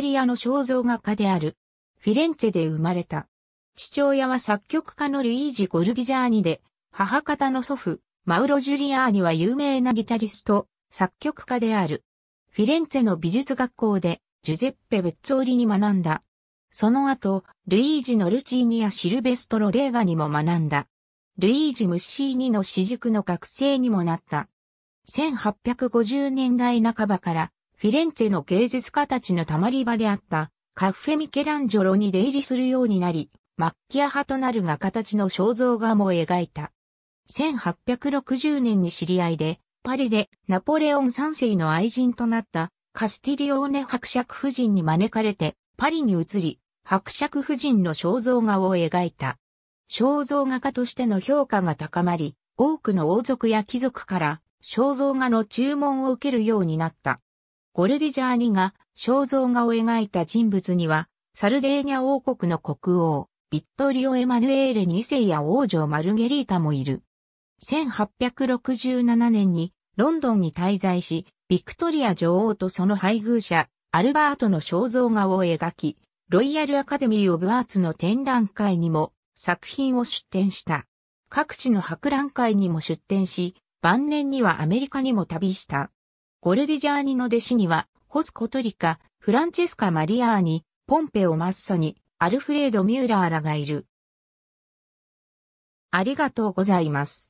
リアの肖像画家である。フィレンツェで生まれた。父親は作曲家のルイージ・ゴルギジャーニで、母方の祖父、マウロ・ジュリアーニは有名なギタリスト、作曲家である。フィレンツェの美術学校で、ジュゼッペ・ベッツォーリに学んだ。その後、ルイージのルチーニやシルベストロ・レーガにも学んだ。ルイージ・ムッシーニの私塾の学生にもなった。1850年代半ばからフィレンツェの芸術家たちのたまり場であったカッフェ・ミケランジョロに出入りするようになり、マッキア派となる画家たちの肖像画も描いた。1860年に知り合いで、パリでナポレオン三世の愛人となったカスティリオーネ伯爵夫人に招かれてパリに移り、伯爵夫人の肖像画を描いた。肖像画家としての評価が高まり、多くの王族や貴族から肖像画の注文を受けるようになった。ゴルディジャーニが肖像画を描いた人物には、サルデーニャ王国の国王、ビットリオ・エマヌエーレ2世や王女マルゲリータもいる。1867年にロンドンに滞在し、ビクトリア女王とその配偶者、アルバートの肖像画を描き、ロイヤルアカデミー・オブ・アーツの展覧会にも作品を出展した。各地の博覧会にも出展し、晩年にはアメリカにも旅した。ゴルディジャーニの弟子には、ホスコトリカ、フランチェスカ・マリアーニ、ポンペオ・マッサニ、アルフレード・ミューラーらがいる。ありがとうございます。